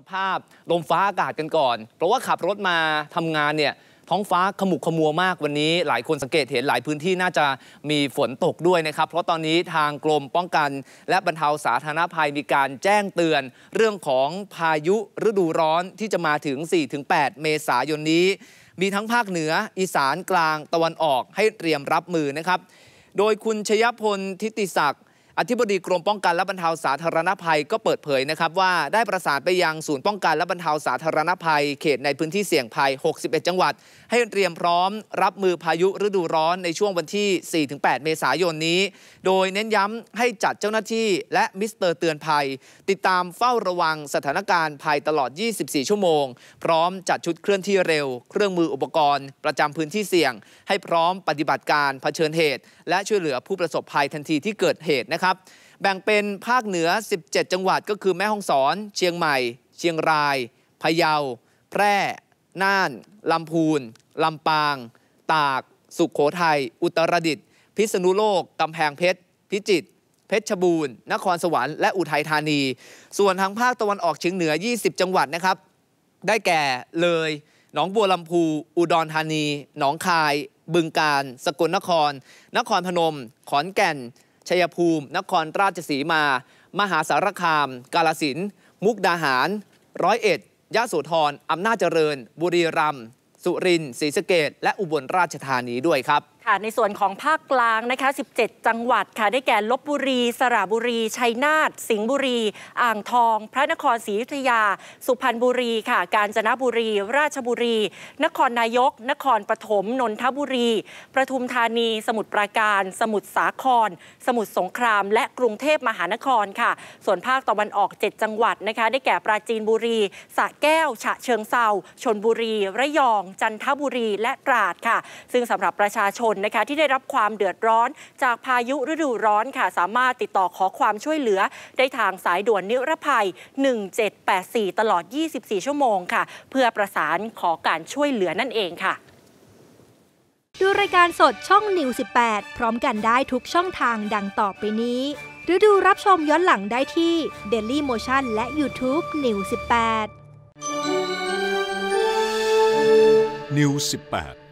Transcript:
สภาพ ลมฟ้าอากาศกันก่อน เพราะว่าขับรถมาทำงานเนี่ยท้องฟ้าขมุกขมัวมากวันนี้ หลายคนสังเกตเห็นหลายพื้นที่น่าจะมีฝนตกด้วยนะครับ เพราะตอนนี้ทางกรมป้องกัน และบรรเทาสาธารณภัยมีการแจ้งเตือน เรื่องของพายุฤดูร้อนที่จะมาถึง 4-8 เมษายนนี้ มีทั้งภาคเหนืออีสานกลางตะวันออกให้เตรียมรับมือนะครับ โดยคุณชยพลทิติศักดิ์อธิบดีกรมป้องกันและบรรเทาสาธารณภัยก็เปิดเผยนะครับว่าได้ประสานไปยังศูนย์ป้องกันและบรรเทาสาธารณภัยเขตในพื้นที่เสี่ยงภัย 61 จังหวัด ให้เตรียมพร้อมรับมือพายุฤดูร้อนในช่วงวันที่ 4-8 เมษายนนี้ โดยเน้นย้ำให้จัดเจ้าหน้าที่และมิสเตอร์เตือนภัย ติดตามเฝ้าระวังสถานการณ์ภัยตลอด 24 ชั่วโมง พร้อมจัดชุดเคลื่อนที่เร็ว เครื่องมืออุปกรณ์ ประจำพื้นที่เสี่ยง ให้พร้อมปฏิบัติการเผชิญเหตุ และช่วยเหลือผู้ประสบภัยทันทีที่เกิดเหตุนะครับครับแบ่งเป็นภาคเหนือ 17 จังหวัด ก็คือแม่ฮ่องสอน เชียงใหม่ เชียงราย พะเยา แพร่ น่าน ลำพูน ลำปาง ตาก สุขโขทัย อุตรดิตถ์พิษณุโลก กำแพงเพชร พิจิตร เพชรบูรณ์ นครสวรรค์ และอุทัยธานี ส่วนทางภาคตะวันออกเฉียงเหนือ 20 จังหวัดนะครับ ได้แก่เลย หนองบัวลำพู อุดรธานี หนองคาย บึงการสกลนคร นครพนม ขอนแก่นชัยภูมินครราชสีมา มหาสารคาม กาลสินมุกดาหาร ร้อยเอ็ดยะโสธรอำนาจเจริญ บุรีรัมย์สุรินทร์ศรีสะเกดและอุบลราชธานีด้วยครับค่ะในส่วนของภาคกลางนะคะ 17 จังหวัดค่ะ ได้แก่ลบบุรี สระบุรี ชัยนาทสิงห์บุรี อ่างทอง พระนครศรีอยุธยา สุพรรณบุรีค่ะ กาญจนบุรี ราชบุรี นครนายก นครปฐมนนทบุรีประทุมธานี สมุทรปราการ สมุทรสาคร สมุทรสงคราม และกรุงเทพมหานครค่ะ ส่วนภาคตะวันออก 7 จังหวัดนะคะ ได้แก่ปราจีนบุรีสระแก้วฉะเชิงเซาชนบุรี ระยอง จันทบุรีและตราดค่ะ ซึ่งสำหรับประชาชนนนะคะที่ได้รับความเดือดร้อนจากพายุฤดูร้อนค่ะ สามารถติดต่อขอความช่วยเหลือ ได้ทางสายด่วนนิรภัย 1784 ตลอด 24 ชั่วโมงค่ะ เพื่อประสานขอการช่วยเหลือนั่นเองค่ะ ดูรายการสดช่องนิว18 พร้อมกันได้ทุกช่องทางดังต่อไปนี้ หรือดูรับชมย้อนหลังได้ที่ Daily Motion และ YouTube นิว18นิว18